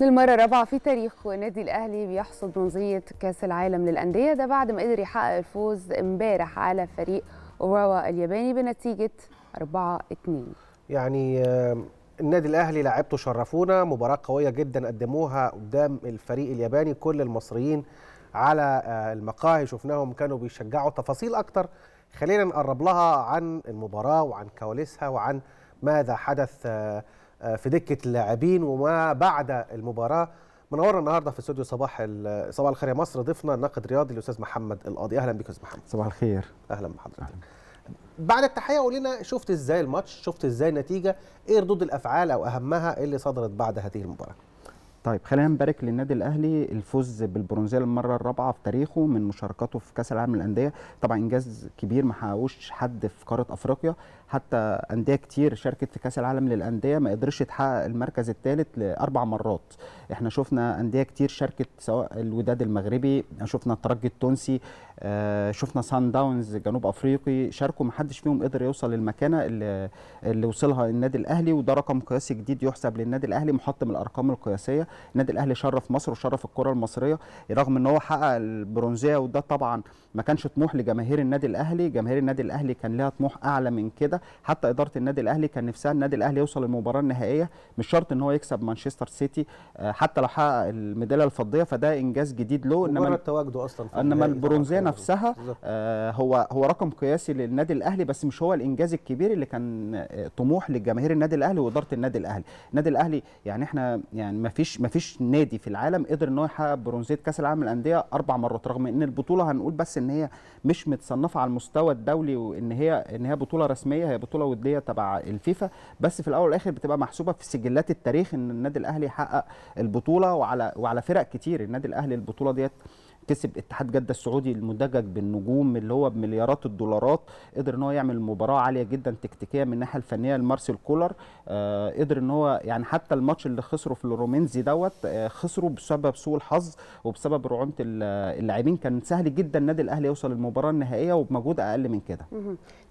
للمرة الرابعة في تاريخ نادي الأهلي بيحصد منظية كأس العالم للأندية ده بعد ما قدر يحقق الفوز امبارح على فريق أوراوا الياباني بنتيجة 4-2 يعني النادي الاهلي لعبته شرفونا مباراه قويه جدا قدموها قدام الفريق الياباني كل المصريين على آه، المقاهي شفناهم كانوا بيشجعوا تفاصيل اكتر خلينا نقرب لها عن المباراه وعن كواليسها وعن ماذا حدث آه، آه، في دكه اللاعبين وما بعد المباراه منورنا النهارده في استوديو صباح صباح الخير يا مصر ضيفنا الناقد الرياضي الاستاذ محمد القاضي اهلا بك يا استاذ محمد صباح الخير اهلا بحضرتك بعد التحيه قول لنا شفت ازاي الماتش شفت ازاي النتيجه ايه ردود الافعال او اهمها اللي صدرت بعد هذه المباراه طيب خلينا نبارك للنادي الاهلي الفوز بالبرونزيه للمره الرابعه في تاريخه من مشاركاته في كاس العالم للانديه طبعا انجاز كبير ما حققوش حد في قاره افريقيا حتى انديه كتير شاركت في كاس العالم للانديه ما قدرش تحقق المركز الثالث لاربع مرات احنا شفنا انديه كتير شاركت سواء الوداد المغربي شفنا الترجي التونسي آه، شفنا سان داونز جنوب افريقي شاركوا ما حدش فيهم قدر يوصل للمكانه اللي, اللي وصلها النادي الاهلي وده رقم قياسي جديد يحسب للنادي الاهلي محطم الارقام القياسيه النادي الاهلي شرف مصر وشرف الكره المصريه رغم ان هو حقق البرونزيه وده طبعا ما كانش طموح لجماهير النادي الاهلي جماهير النادي الاهلي كان لها طموح اعلى من كده حتى اداره النادي الاهلي كان نفسها النادي الاهلي يوصل للمباراه النهائيه مش شرط ان هو يكسب مانشستر سيتي آه، حتى لو حقق الميداليه الفضيه فده انجاز جديد له انما تواجده اصلا انما البرونزيه نفسها آه هو هو رقم قياسي للنادي الاهلي بس مش هو الانجاز الكبير اللي كان آه، طموح لجماهير النادي الاهلي واداره النادي الاهلي النادي الاهلي يعني احنا يعني ما فيش ما فيش نادي في العالم قدر ان هو يحقق برونزيه كاس العالم للانديه اربع مرات رغم ان البطوله هنقول بس ان هي مش متصنفه على المستوى الدولي وان هي ان هي بطوله رسميه هي بطوله وديه تبع الفيفا بس في الاول والاخر بتبقى محسوبه في سجلات التاريخ ان النادي الاهلي حقق البطوله وعلى وعلى فرق كتير النادي الاهلي البطوله ديت كسب اتحاد جده السعودي المدجج بالنجوم اللي هو بمليارات الدولارات قدر ان هو يعمل مباراه عاليه جدا تكتيكيه من الناحيه الفنيه لمارسيل كولر آه قدر ان هو يعني حتى الماتش اللي خسره في الرومينزي دوت آه خسره بسبب سوء الحظ وبسبب رعونه اللاعبين كان سهل جدا النادي الاهلي يوصل للمباراه النهائيه وبمجهود اقل من كده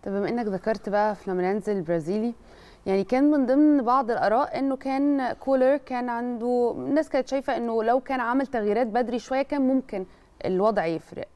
طب بما انك ذكرت بقى فلامينز البرازيلي يعني كان من ضمن بعض الاراء انه كان كولر كان عنده الناس كانت شايفه انه لو كان عمل تغييرات بدري شويه كان ممكن الوضع يفرق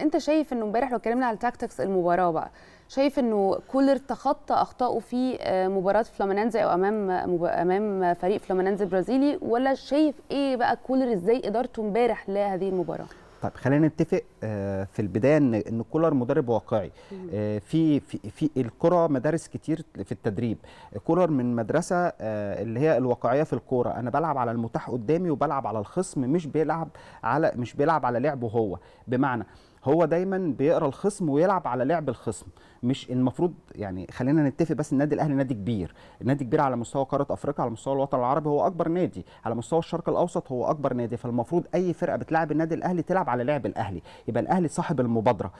انت شايف انه امبارح لو اتكلمنا على تاكتكس المباراه بقى شايف انه كولر تخطى اخطائه في آه، مباراه فلامينانزا او امام امام فريق فلامينانزا البرازيلي ولا شايف ايه بقى كولر ازاي ادارته امبارح لهذه المباراه طيب خلينا نتفق آه، في البدايه ان ان كولر مدرب واقعي آه، في في في الكره مدارس كتير في التدريب كولر من مدرسه آه، اللي هي الواقعيه في الكوره انا بلعب على المتاح قدامي وبلعب على الخصم مش بيلعب على مش بيلعب على لعبه هو بمعنى هو دايما بيقرا الخصم ويلعب على لعب الخصم مش المفروض يعني خلينا نتفق بس النادي الاهلي نادي كبير نادي كبير على مستوى قاره افريقيا على مستوى الوطن العربي هو اكبر نادي على مستوى الشرق الاوسط هو اكبر نادي فالمفروض اي فرقه بتلعب النادي الاهلي تلعب على لعب الاهلي يبقى الاهلي صاحب المبادره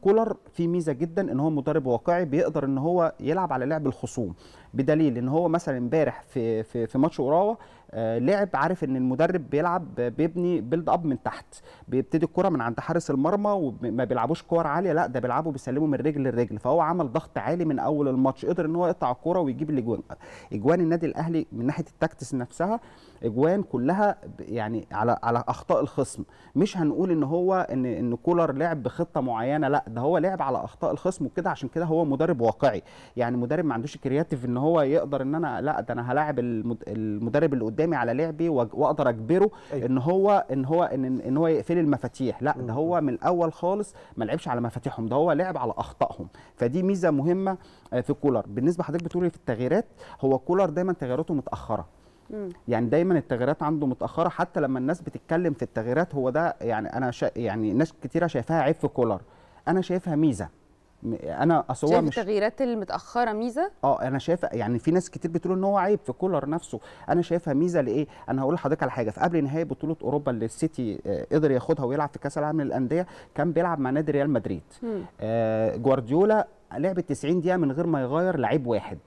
كولر في ميزه جدا ان هو مدرب واقعي بيقدر ان هو يلعب على لعب الخصوم بدليل ان هو مثلا امبارح في في, في ماتش اوراوا آه، لعب عارف ان المدرب بيلعب بيبني بيلد اب من تحت بيبتدي الكره من عند حارس المرمى وما بيلعبوش كور عاليه لا ده بيلعبوا بيسلموا من رجل لرجل فهو عمل ضغط عالي من اول الماتش قدر ان هو يقطع الكره ويجيب الاجوان اجوان النادي الاهلي من ناحيه التاكتس نفسها اجوان كلها يعني على على اخطاء الخصم مش هنقول ان هو ان ان كولر لعب بخطه معينه لا ده هو لعب على اخطاء الخصم وكده عشان كده هو مدرب واقعي يعني مدرب ما عندوش كرياتيف ان هو يقدر ان انا لا ده انا هلاعب المدرب اللي قدامي قدامي على لعبي واقدر اجبره أيوة. ان هو ان هو ان, إن هو يقفل المفاتيح لا ده هو من الاول خالص ما لعبش على مفاتيحهم ده هو لعب على اخطائهم فدي ميزه مهمه آه، في كولر بالنسبه لحضرتك بتقولي في التغييرات هو كولر دايما تغييراته متاخره يعني دايما التغييرات عنده متاخره حتى لما الناس بتتكلم في التغييرات هو ده يعني انا شا يعني ناس كتيره شايفاها عيب في كولر انا شايفها ميزه انا اصل هو مش التغييرات المتاخره ميزه اه انا شايفه يعني في ناس كتير بتقول ان هو عيب في كولر نفسه انا شايفها ميزه لايه انا هقول لحضرتك على حاجه في قبل نهائي بطوله اوروبا اللي السيتي آه قدر ياخدها ويلعب في كاس العالم للانديه كان بيلعب مع نادي ريال مدريد آه جوارديولا لعب 90 دقيقه من غير ما يغير لعيب واحد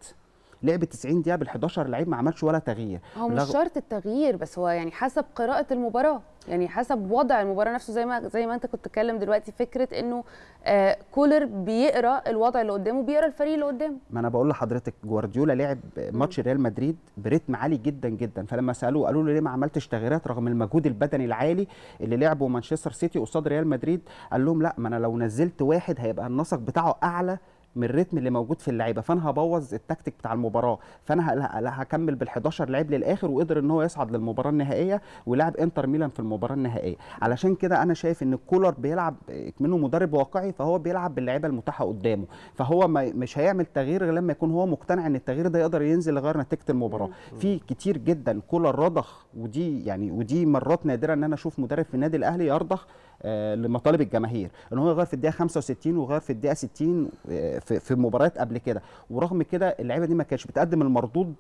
لعب 90 دقيقه بال 11 لعيب ما عملش ولا تغيير هو مش لغ... شرط التغيير بس هو يعني حسب قراءه المباراه يعني حسب وضع المباراه نفسه زي ما زي ما انت كنت بتتكلم دلوقتي فكره انه آه كولر بيقرا الوضع اللي قدامه بيقرا الفريق اللي قدامه ما انا بقول لحضرتك جوارديولا لعب ماتش ريال مدريد بريتم عالي جدا جدا فلما سالوه قالوا له ليه ما عملتش تغييرات رغم المجهود البدني العالي اللي لعبه مانشستر سيتي قصاد ريال مدريد قال لهم لا ما انا لو نزلت واحد هيبقى النسق بتاعه اعلى من الريتم اللي موجود في اللعيبه فانا هبوظ التكتيك بتاع المباراه فانا هكمل بال11 لعيب للاخر وقدر ان هو يصعد للمباراه النهائيه ولعب انتر ميلان في المباراه النهائيه علشان كده انا شايف ان كولر بيلعب منه مدرب واقعي فهو بيلعب باللعيبه المتاحه قدامه فهو مش هيعمل تغيير غير لما يكون هو مقتنع ان التغيير ده يقدر ينزل يغير نتيجه المباراه في كتير جدا كولر رضخ ودي يعني ودي مرات نادره ان انا اشوف مدرب في النادي الاهلي يرضخ آه، لمطالب الجماهير ان هو غير في الدقيقه 65 وغير في الدقيقه 60 آه، في مباريات قبل كده ورغم كده اللعيبه دي ما كانتش بتقدم المردود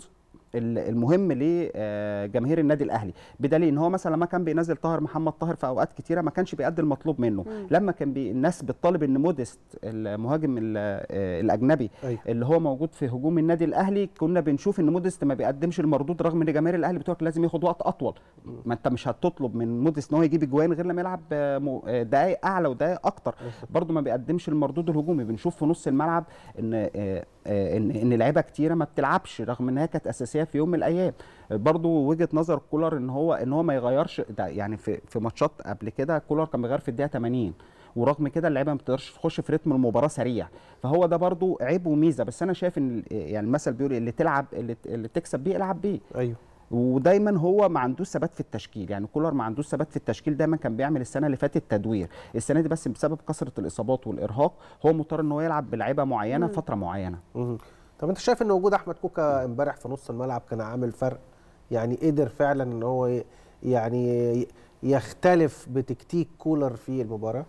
المهم لجماهير آه، النادي الاهلي بدليل ان هو مثلا لما كان بينزل طاهر محمد طاهر في اوقات كتيره ما كانش بيأدي المطلوب منه مم. لما كان بي الناس بتطالب ان موديست المهاجم آه، الاجنبي أي. أيوه. اللي هو موجود في هجوم النادي الاهلي كنا بنشوف ان موديست ما بيقدمش المردود رغم ان جماهير الاهلي بتوعك لازم ياخد وقت اطول مم. ما انت مش هتطلب من موديست ان هو يجيب اجوان غير لما يلعب آه، دقائق اعلى ودقائق اكتر أيوه. برده ما بيقدمش المردود الهجومي بنشوف في نص الملعب ان آه، ان ان لعيبه كتيره ما بتلعبش رغم انها كانت اساسيه في يوم من الايام برضو وجهه نظر كولر ان هو ان هو ما يغيرش يعني في في ماتشات قبل كده كولر كان بيغير في الدقيقه 80 ورغم كده اللعيبه ما بتقدرش تخش في رتم المباراه سريع فهو ده برضو عيب وميزه بس انا شايف ان يعني المثل بيقول اللي تلعب اللي, اللي تكسب بيه العب بيه ايوه ودايما هو ما عندوش ثبات في التشكيل يعني كولر ما عندوش ثبات في التشكيل دايما كان بيعمل السنه اللي فاتت تدوير السنه دي بس بسبب كثره الاصابات والارهاق هو مضطر ان هو يلعب بلعيبه معينه مم. فتره معينه مم. طب انت شايف ان وجود احمد كوكا امبارح في نص الملعب كان عامل فرق يعني قدر فعلا ان هو يعني يختلف بتكتيك كولر في المباراه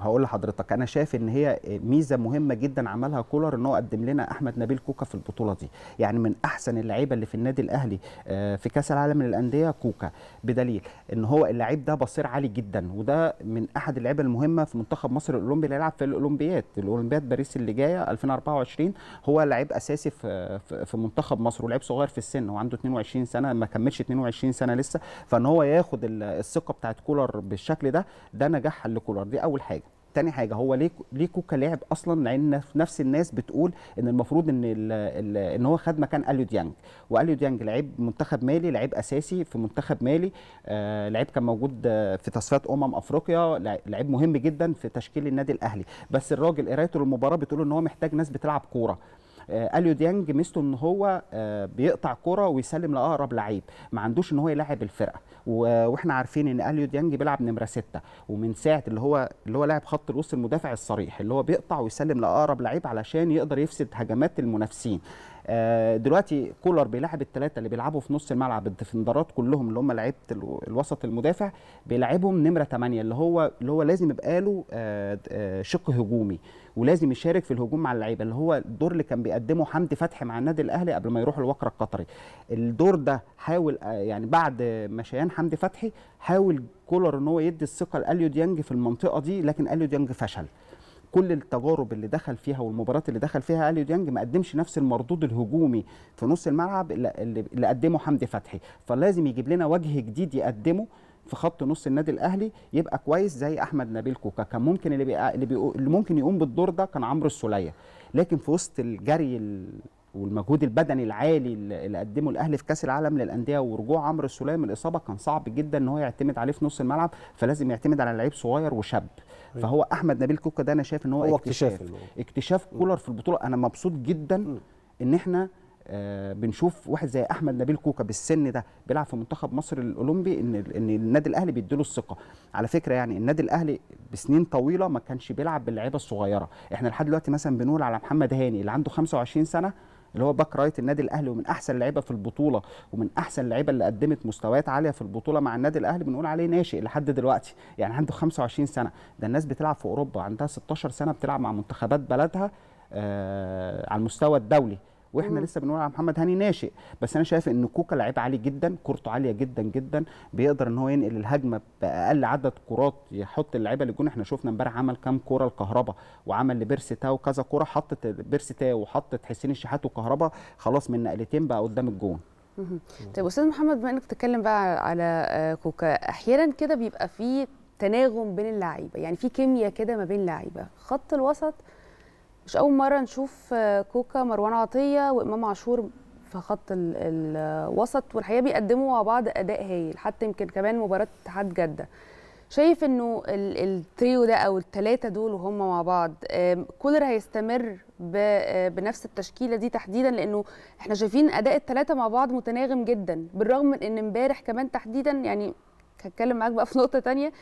هقول لحضرتك انا شايف ان هي ميزه مهمه جدا عملها كولر ان هو قدم لنا احمد نبيل كوكا في البطوله دي يعني من احسن اللعيبه اللي في النادي الاهلي آه، في كاس العالم للانديه كوكا بدليل ان هو اللعيب ده بصير عالي جدا وده من احد اللعيبه المهمه في منتخب مصر الاولمبي اللي هيلعب في الاولمبيات الاولمبياد باريس اللي جايه 2024 هو لعيب اساسي في في منتخب مصر ولعيب صغير في السن هو عنده 22 سنه ما كملش 22 سنه لسه فان هو ياخد الثقه بتاعت كولر بالشكل ده ده نجاح لكولر دي اول حاجه تاني حاجه هو ليه ليه كوكا لعب اصلا لان نفس الناس بتقول ان المفروض ان الـ الـ ان هو خد مكان اليو ديانج واليو ديانج لعيب منتخب مالي لعيب اساسي في منتخب مالي آه لعيب كان موجود في تصفيات امم افريقيا لعيب مهم جدا في تشكيل النادي الاهلي بس الراجل قرايته للمباراه بتقول ان هو محتاج ناس بتلعب كوره آه، اليو ديانج ميزته ان هو آه، بيقطع كرة ويسلم لاقرب لعيب ما عندوش ان هو يلاعب الفرقه واحنا عارفين ان اليو ديانج بيلعب نمره سته ومن ساعه اللي هو اللي هو لاعب خط الوسط المدافع الصريح اللي هو بيقطع ويسلم لاقرب لعيب علشان يقدر يفسد هجمات المنافسين آه، دلوقتي كولر بيلعب الثلاثه اللي بيلعبوا في نص الملعب الديفندرات كلهم اللي هم لعيبه الوسط المدافع بيلعبهم نمره 8 اللي هو اللي هو لازم يبقى له آه، آه، شق هجومي ولازم يشارك في الهجوم مع اللعيبه اللي هو الدور اللي كان بيقدمه حمدي فتحي مع النادي الاهلي قبل ما يروح الوكره القطري الدور ده حاول يعني بعد مشيان حمدي فتحي حاول كولر ان هو يدي الثقه لاليو ديانج في المنطقه دي لكن اليو ديانج فشل كل التجارب اللي دخل فيها والمباريات اللي دخل فيها اليو ديانج ما قدمش نفس المردود الهجومي في نص الملعب اللي قدمه حمدي فتحي فلازم يجيب لنا وجه جديد يقدمه في خط نص النادي الاهلي يبقى كويس زي احمد نبيل كوكا كان ممكن اللي, اللي, اللي ممكن يقوم بالدور ده كان عمرو السوليه لكن في وسط الجري والمجهود البدني العالي اللي قدمه الاهلي في كاس العالم للانديه ورجوع عمرو السليم الاصابه كان صعب جدا ان هو يعتمد عليه في نص الملعب فلازم يعتمد على لعيب صغير وشاب أيوه. فهو احمد نبيل كوكا ده انا شايف ان هو, هو اكتشاف اكتشاف, اكتشاف كولر في البطوله انا مبسوط جدا ان احنا آه، بنشوف واحد زي احمد نبيل كوكا بالسن ده بيلعب في منتخب مصر الاولمبي ان ان النادي الاهلي بيديله الثقه على فكره يعني النادي الاهلي بسنين طويله ما كانش بيلعب باللعيبه الصغيره احنا لحد دلوقتي مثلا بنقول على محمد هاني اللي عنده 25 سنه اللي هو باك رايت النادي الاهلي ومن احسن اللعيبه في البطوله ومن احسن اللعيبه اللي قدمت مستويات عاليه في البطوله مع النادي الاهلي بنقول عليه ناشئ لحد دلوقتي يعني عنده 25 سنه ده الناس بتلعب في اوروبا عندها 16 سنه بتلعب مع منتخبات بلدها آه على المستوى الدولي واحنا مم. لسه بنقول على محمد هاني ناشئ بس انا شايف ان كوكا لعيب عالي جدا كورته عاليه جدا جدا بيقدر ان هو ينقل الهجمه باقل عدد كرات يحط اللعيبه للجون احنا شفنا امبارح عمل كام كوره لكهربا وعمل لبيرسي تاو كذا كوره حطت بيرسي تاو وحطت حسين الشحات وكهربا خلاص من نقلتين بقى قدام الجون طيب استاذ محمد بما انك بتتكلم بقى على آه، كوكا احيانا كده بيبقى في تناغم بين اللعيبه يعني في كيمياء كده ما بين لعيبه خط الوسط مش اول مره نشوف آه، كوكا مروان عطيه وامام عاشور في خط الوسط والحقيقه بيقدموا مع بعض اداء هايل حتى يمكن كمان مباراه اتحاد جده شايف انه التريو ده او الثلاثه دول وهم مع بعض كولر هيستمر آه، بنفس التشكيله دي تحديدا لانه احنا شايفين اداء الثلاثه مع بعض متناغم جدا بالرغم من ان امبارح كمان تحديدا يعني هتكلم معاك بقى في نقطه ثانيه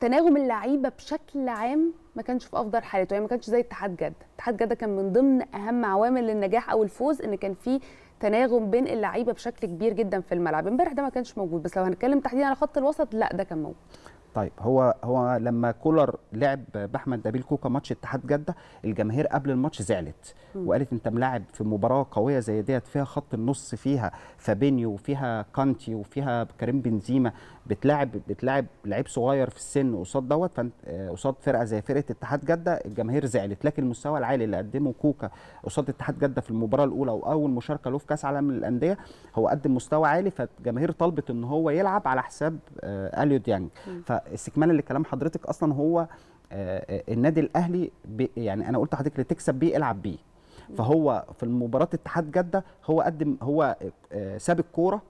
تناغم اللعيبه بشكل عام ما كانش في افضل حالته يعني ما كانش زي اتحاد جده اتحاد جده كان من ضمن اهم عوامل النجاح او الفوز ان كان في تناغم بين اللعيبه بشكل كبير جدا في الملعب امبارح ده ما كانش موجود بس لو هنتكلم تحديدا على خط الوسط لا ده كان موجود طيب هو هو لما كولر لعب باحمد نبيل كوكا ماتش اتحاد جده الجماهير قبل الماتش زعلت وقالت انت ملاعب في مباراه قويه زي ديت فيها خط النص فيها فابينيو وفيها كانتي وفيها كريم بنزيما بتلاعب بتلاعب لعيب صغير في السن قصاد دوت فانت آه، قصاد فرقه زي فرقه اتحاد جده الجماهير زعلت لكن المستوى العالي اللي قدمه كوكا قصاد اتحاد جده في المباراه الاولى واول مشاركه له في كاس عالم للانديه هو قدم مستوى عالي فالجماهير طلبت ان هو يلعب على حساب آه، اليو ديانج فاستكمالا لكلام حضرتك اصلا هو آه، النادي الاهلي يعني انا قلت لحضرتك اللي تكسب بيه العب بيه فهو في مباراه اتحاد جده هو قدم هو ساب الكوره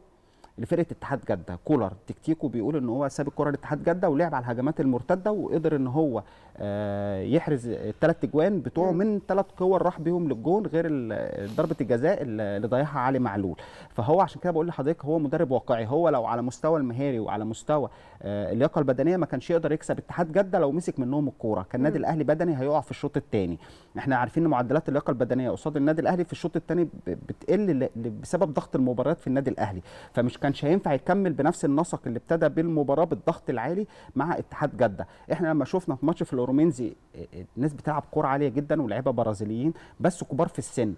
لفرقه اتحاد جده كولر تكتيكه بيقول ان هو ساب الكره لاتحاد جده ولعب على الهجمات المرتده وقدر ان هو آه، يحرز الثلاث اجوان بتوعه من ثلاث كور راح بيهم للجون غير ضربه الجزاء اللي ضيعها علي معلول فهو عشان كده بقول لحضرتك هو مدرب واقعي هو لو على مستوى المهاري وعلى مستوى آه، اللياقه البدنيه ما كانش يقدر يكسب اتحاد جده لو مسك منهم الكوره كان النادي الاهلي بدني هيقع في الشوط الثاني احنا عارفين ان معدلات اللياقه البدنيه قصاد النادي الاهلي في الشوط الثاني بتقل بسبب ضغط المباريات في النادي الاهلي فمش كانش هينفع يكمل بنفس النسق اللي ابتدى بالمباراه بالضغط العالي مع اتحاد جده احنا لما شفنا في ماتش في الاورومينزي الناس آه، آه، بتلعب كوره عاليه جدا ولعيبه برازيليين بس كبار في السن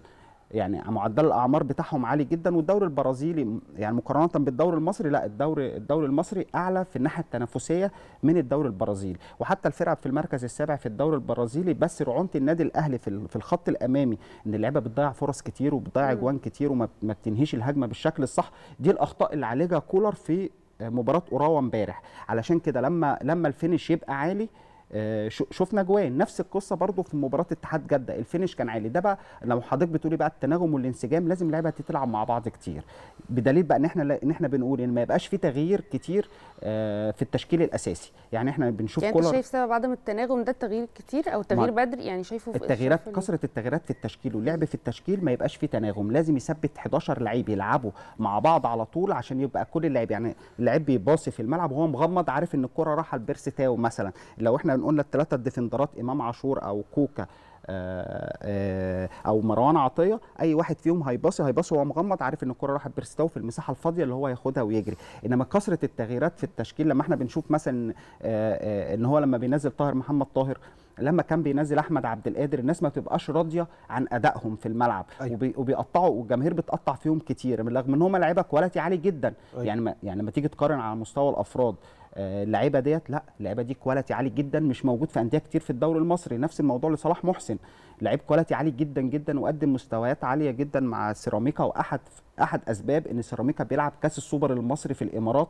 يعني معدل الاعمار بتاعهم عالي جدا والدوري البرازيلي يعني مقارنه بالدوري المصري لا الدوري الدوري المصري اعلى في الناحيه التنافسيه من الدوري البرازيلي وحتى الفرقه في المركز السابع في الدوري البرازيلي بس رعونه النادي الاهلي في الخط الامامي ان اللعيبه بتضيع فرص كتير وبتضيع اجوان كتير وما بتنهيش الهجمه بالشكل الصح دي الاخطاء اللي عالجها كولر في مباراه اوراوا امبارح علشان كده لما لما الفينش يبقى عالي آه، شفنا جوان نفس القصه برضو في مباراه اتحاد جده الفينش كان عالي ده بقى لو حضرتك بتقولي بقى التناغم والانسجام لازم اللعيبه تتلعب مع بعض كتير بدليل بقى ان احنا ل... ان احنا بنقول ان ما يبقاش في تغيير كتير آه، في التشكيل الاساسي يعني احنا بنشوف يعني كولر انت شايف سبب عدم التناغم ده التغيير كتير او التغيير بدري يعني شايفه في التغييرات كثره التغييرات في التشكيل واللعب في التشكيل ما يبقاش في تناغم لازم يثبت 11 لعيب يلعبوا مع بعض على طول عشان يبقى كل اللعيب يعني اللعيب بيباصي في الملعب وهو مغمض عارف ان الكره رايحه تاو مثلا لو احنا مثلا قلنا الثلاثه الديفندرات امام عاشور او كوكا آه، آه، او مروان عطيه اي واحد فيهم هيباصي هيباصي وهو مغمض عارف ان الكره راحت برستاو في المساحه الفاضيه اللي هو هياخدها ويجري انما كثره التغييرات في التشكيل لما احنا بنشوف مثلا آه، ان هو لما بينزل طاهر محمد طاهر لما كان بينزل احمد عبد القادر الناس ما بتبقاش راضيه عن ادائهم في الملعب أيوة. وبي... وبيقطعوا والجماهير بتقطع فيهم كتير بالرغم ان هم لعيبه كواليتي عالي جدا أيوة. يعني ما... يعني لما تيجي تقارن على مستوى الافراد آه، اللعيبه ديت لا اللعيبه دي كواليتي عالي جدا مش موجود في انديه كتير في الدوري المصري نفس الموضوع لصلاح محسن لعيب كواليتي عالي جدا جدا وقدم مستويات عاليه جدا مع سيراميكا واحد احد اسباب ان سيراميكا بيلعب كاس السوبر المصري في الامارات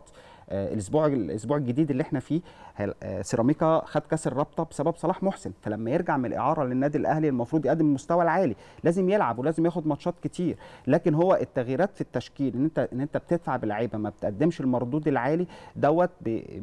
آه، الاسبوع الاسبوع الجديد اللي احنا فيه آه، سيراميكا خد كاس الرابطه بسبب صلاح محسن فلما يرجع من الاعاره للنادي الاهلي المفروض يقدم المستوى العالي لازم يلعب ولازم ياخد ماتشات كتير لكن هو التغييرات في التشكيل ان انت ان انت بتدفع بلعيبه ما بتقدمش المردود العالي دوت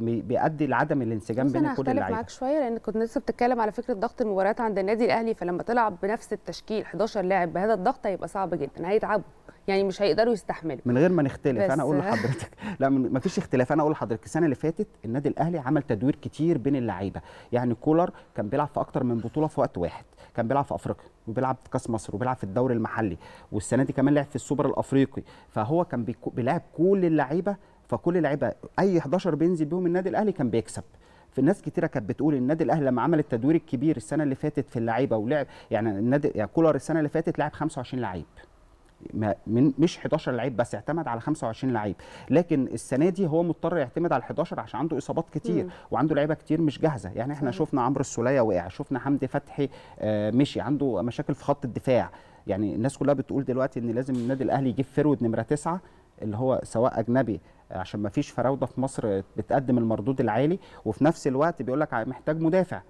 بيؤدي لعدم الانسجام بين كل اللعيبه انا معاك شويه لان كنت لسه بتتكلم على فكره ضغط المباريات عند النادي الاهلي فلما تلعب بنفس التشكيل 11 لاعب بهذا الضغط هيبقى صعب جدا هيتعبوا يعني مش هيقدروا يستحملوا من غير ما نختلف انا اقول لحضرتك لا ما فيش اختلاف انا اقول لحضرتك السنه اللي فاتت النادي الاهلي عمل تدوير كتير بين اللعيبه يعني كولر كان بيلعب في اكتر من بطوله في وقت واحد كان بيلعب في افريقيا وبيلعب في كاس مصر وبيلعب في الدوري المحلي والسنه دي كمان لعب في السوبر الافريقي فهو كان بيلعب كل اللعيبه فكل لعيبه اي 11 بينزل بيهم النادي الاهلي كان بيكسب في ناس كتيره كانت بتقول النادي الاهلي لما عمل التدوير الكبير السنه اللي فاتت في اللعيبه ولعب يعني النادي يعني كولر السنه اللي فاتت لعب 25 لعيب من مش 11 لعيب بس اعتمد على 25 لعيب لكن السنه دي هو مضطر يعتمد على 11 عشان عنده اصابات كتير مم. وعنده لعيبه كتير مش جاهزه يعني احنا مم. شفنا عمرو السوليه وقع شفنا حمدي فتحي آه مشي عنده مشاكل في خط الدفاع يعني الناس كلها بتقول دلوقتي ان لازم النادي الاهلي يجيب فرود نمره تسعه اللي هو سواء اجنبي عشان ما فيش فراوده في مصر بتقدم المردود العالي وفي نفس الوقت بيقول لك محتاج مدافع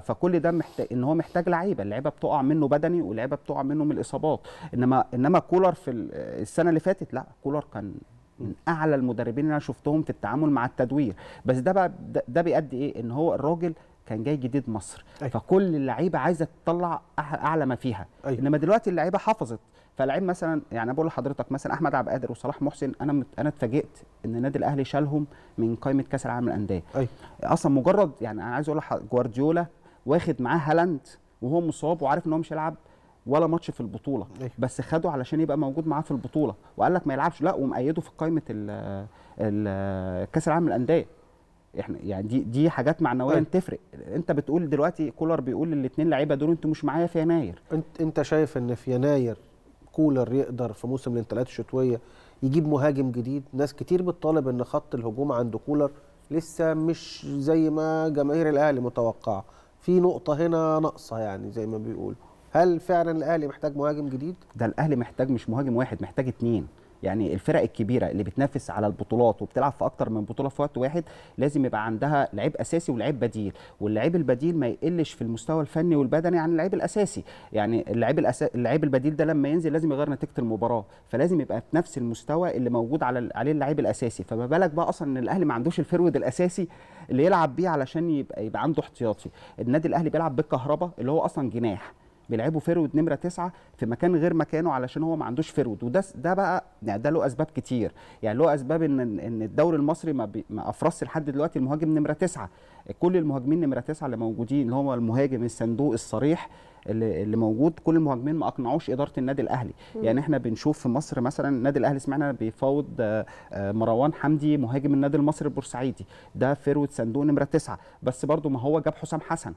فكل ده محتاج ان هو محتاج لعيبه اللعيبه بتقع منه بدني واللعيبه بتقع منه من الاصابات انما انما كولر في السنه اللي فاتت لا كولر كان من اعلى المدربين اللي انا شفتهم في التعامل مع التدوير بس ده بقى ده بيؤدي ايه ان هو الراجل كان جاي جديد مصر أيوة. فكل اللعيبه عايزه تطلع اعلى ما فيها أيوة. انما دلوقتي اللعيبه حافظت فلعيب مثلا يعني بقول لحضرتك مثلا احمد عبد القادر وصلاح محسن انا مت... انا اتفاجئت ان النادي الاهلي شالهم من قائمه كاس العالم للانديه أيوة. اصلا مجرد يعني انا عايز اقول لحضرتك جوارديولا واخد معاه هالاند وهو مصاب وعارف ان هو مش هيلعب ولا ماتش في البطوله أيوة. بس خده علشان يبقى موجود معاه في البطوله وقال لك ما يلعبش لا ومقيده في قائمه ال... كاس العالم للانديه احنا يعني دي دي حاجات معنويه طيب. تفرق انت بتقول دلوقتي كولر بيقول الاثنين لعيبه دول انتوا مش معايا في يناير انت انت شايف ان في يناير كولر يقدر في موسم الانتقالات الشتويه يجيب مهاجم جديد ناس كتير بتطالب ان خط الهجوم عند كولر لسه مش زي ما جماهير الاهلي متوقعه في نقطه هنا ناقصه يعني زي ما بيقولوا هل فعلا الاهلي محتاج مهاجم جديد ده الاهلي محتاج مش مهاجم واحد محتاج اتنين يعني الفرق الكبيره اللي بتنافس على البطولات وبتلعب في اكتر من بطوله في وقت واحد لازم يبقى عندها لعيب اساسي ولعيب بديل واللعيب البديل ما يقلش في المستوى الفني والبدني عن اللعيب الاساسي يعني اللعيب الأس... اللعيب البديل ده لما ينزل لازم يغير نتيجه المباراه فلازم يبقى في نفس المستوى اللي موجود على عليه اللعيب الاساسي فما بالك بقى اصلا ان الاهلي ما عندوش الفرود الاساسي اللي يلعب بيه علشان يبقى يبقى عنده احتياطي النادي الاهلي بيلعب بالكهرباء اللي هو اصلا جناح بيلعبوا فيرود نمره تسعه في مكان غير مكانه علشان هو ما عندوش فيرود وده ده بقى يعني ده له اسباب كتير يعني له اسباب ان ان الدوري المصري ما, ما افرزش لحد دلوقتي المهاجم نمره تسعه كل المهاجمين نمره تسعه اللي موجودين اللي هو المهاجم الصندوق الصريح اللي, اللي موجود كل المهاجمين ما اقنعوش اداره النادي الاهلي م. يعني احنا بنشوف في مصر مثلا النادي الاهلي سمعنا بيفاوض آه، آه، مروان حمدي مهاجم النادي المصري البورسعيدي ده فيرود صندوق نمره تسعه بس برضو ما هو جاب حسام حسن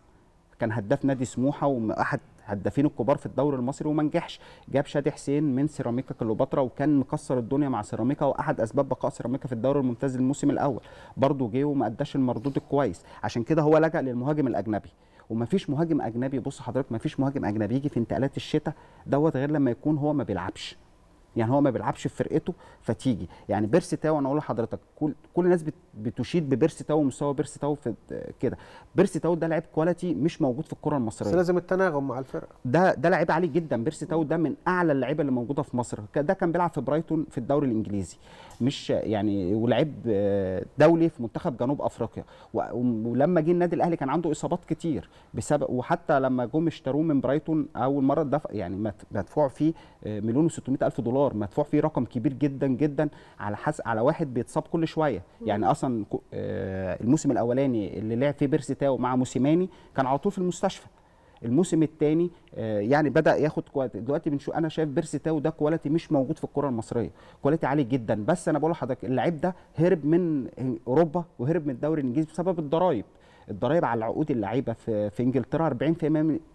كان هداف نادي سموحه واحد هدافين الكبار في الدوري المصري وما نجحش جاب شادي حسين من سيراميكا كليوباترا وكان مكسر الدنيا مع سيراميكا واحد اسباب بقاء سيراميكا في الدوري الممتاز الموسم الاول برضه جه وما اداش المردود الكويس عشان كده هو لجأ للمهاجم الاجنبي وما فيش مهاجم اجنبي بص حضرتك ما فيش مهاجم اجنبي يجي في انتقالات الشتاء دوت غير لما يكون هو ما بيلعبش يعني هو ما بيلعبش في فرقته فتيجي يعني بيرسي تاو انا اقول لحضرتك كل كل الناس بتشيد ببيرسي تاو ومستوى بيرسي تاو في كده بيرسي تاو ده لعيب كواليتي مش موجود في الكره المصريه بس لازم التناغم مع الفرقه ده ده لعيب عالي جدا بيرسي تاو ده من اعلى اللعيبه اللي موجوده في مصر ده كان بيلعب في برايتون في الدوري الانجليزي مش يعني ولعيب آه، دولي في منتخب جنوب افريقيا ولما جه النادي الاهلي كان عنده اصابات كتير بسبب وحتى لما جم اشتروه من برايتون اول مره دفع يعني مدفوع فيه آه، مليون و 600 الف دولار دولار مدفوع فيه رقم كبير جدا جدا على حس على واحد بيتصاب كل شويه يعني اصلا آه، الموسم الاولاني اللي لعب فيه بيرسي تاو مع موسيماني كان على طول في المستشفى الموسم الثاني آه، يعني بدا ياخد كواليتي دلوقتي بنشوف انا شايف بيرسي تاو ده كواليتي مش موجود في الكره المصريه كواليتي عالي جدا بس انا بقول لحضرتك اللعيب ده هرب من اوروبا وهرب من الدوري الانجليزي بسبب الضرايب الضرايب على عقود اللعيبه في في انجلترا 40% من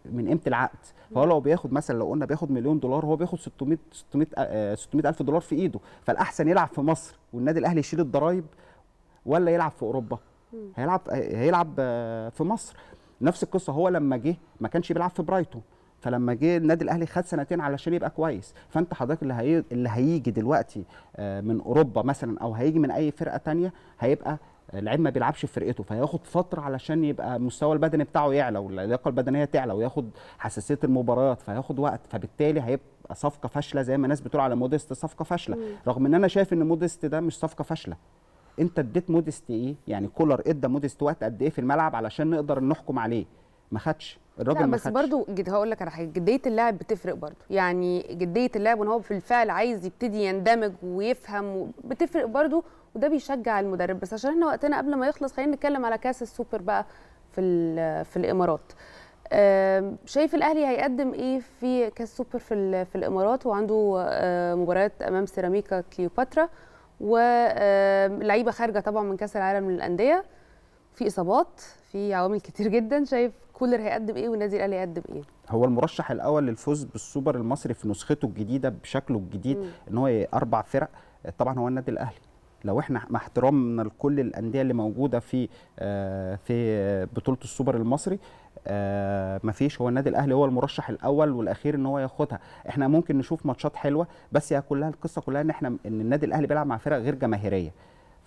قيمه العقد فهو لو بياخد مثلا لو قلنا بياخد مليون دولار هو بياخد 600 600 600 الف دولار في ايده فالاحسن يلعب في مصر والنادي الاهلي يشيل الضرايب ولا يلعب في اوروبا هيلعب آه، هيلعب آه، في مصر نفس القصه هو لما جه ما كانش بيلعب في برايتون فلما جه النادي الاهلي خد سنتين علشان يبقى كويس فانت حضرتك اللي هي... اللي هيجي دلوقتي آه، من اوروبا مثلا او هيجي من اي فرقه تانية هيبقى لعيب ما بيلعبش في فرقته فهياخد فتره علشان يبقى المستوى البدني بتاعه يعلى واللياقه البدنيه تعلى وياخد حساسيه المباريات فهياخد وقت فبالتالي هيبقى صفقه فاشله زي ما الناس بتقول على موديست صفقه فاشله مم. رغم ان انا شايف ان موديست ده مش صفقه فاشله انت اديت موديست ايه يعني كولر ادى موديست وقت قد ايه في الملعب علشان نقدر نحكم عليه ما خدش الراجل ما خدش بس برضه جد هقول لك على حاجه جديه اللاعب بتفرق برضه يعني جديه اللاعب وان هو بالفعل عايز يبتدي يندمج ويفهم بتفرق برضه وده بيشجع المدرب بس عشان احنا وقتنا قبل ما يخلص خلينا نتكلم على كاس السوبر بقى في في الامارات شايف الاهلي هيقدم ايه في كاس سوبر في في الامارات وعنده آه، مباريات امام سيراميكا كليوباترا ولعيبه خارجه طبعا من كاس العالم للانديه في اصابات في عوامل كتير جدا شايف كولر هيقدم ايه والنادي الاهلي هيقدم ايه هو المرشح الاول للفوز بالسوبر المصري في نسخته الجديده بشكله الجديد ان هو اربع فرق طبعا هو النادي الاهلي لو احنا مع احترامنا لكل الانديه اللي موجوده في آه، في بطوله السوبر المصري آه، ما فيش هو النادي الاهلي هو المرشح الاول والاخير ان هو ياخدها احنا ممكن نشوف ماتشات حلوه بس هي كلها القصه كلها ان احنا ان النادي الاهلي بيلعب مع فرق غير جماهيريه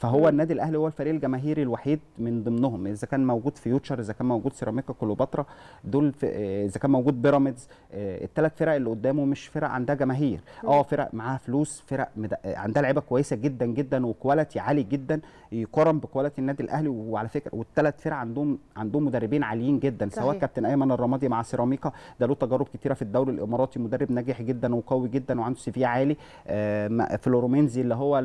فهو النادي الاهلي هو الفريق الجماهيري الوحيد من ضمنهم اذا كان موجود فيوتشر اذا كان موجود سيراميكا كليوباترا دول آه، اذا كان موجود بيراميدز آه، الثلاث فرق اللي قدامه مش فرق عندها جماهير اه فرق معاها فلوس فرق آه، عندها لعيبه كويسه جدا جدا وكواليتي عالي جدا يقارن بكواليتي النادي الاهلي وعلى فكره والثلاث فرق عندهم عندهم مدربين عاليين جدا صحيح. سواء كابتن ايمن الرمادي مع سيراميكا ده له تجارب كتيره في الدوري الاماراتي مدرب ناجح جدا وقوي جدا وعنده سي في عالي آه فلورومينزي اللي هو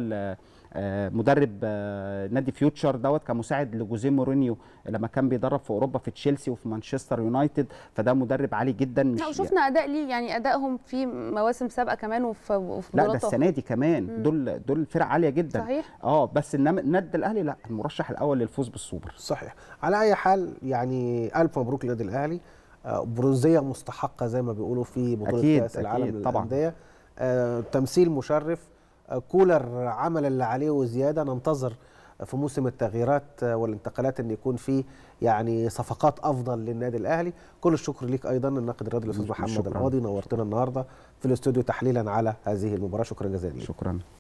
آه، مدرب آه، نادي فيوتشر دوت كان مساعد لجوزيه مورينيو لما كان بيدرب في اوروبا في تشيلسي وفي مانشستر يونايتد فده مدرب عالي جدا مش لا وشفنا اداء ليه يعني ادائهم في مواسم سابقه كمان وفي وفي لا ده السنه دي كمان مم. دول دول فرق عاليه جدا صحيح اه بس انما النادي الاهلي لا المرشح الاول للفوز بالسوبر صحيح على اي حال يعني الف مبروك للنادي الاهلي آه، برونزيه مستحقه زي ما بيقولوا في بطوله كاس العالم للانديه آه تمثيل مشرف كولر عمل اللي عليه وزياده ننتظر في موسم التغييرات والانتقالات ان يكون في يعني صفقات افضل للنادي الاهلي كل الشكر ليك ايضا الناقد الرياضي الاستاذ محمد القاضي نورتنا النهارده في الاستوديو تحليلا على هذه المباراه شكرا جزيلا شكرا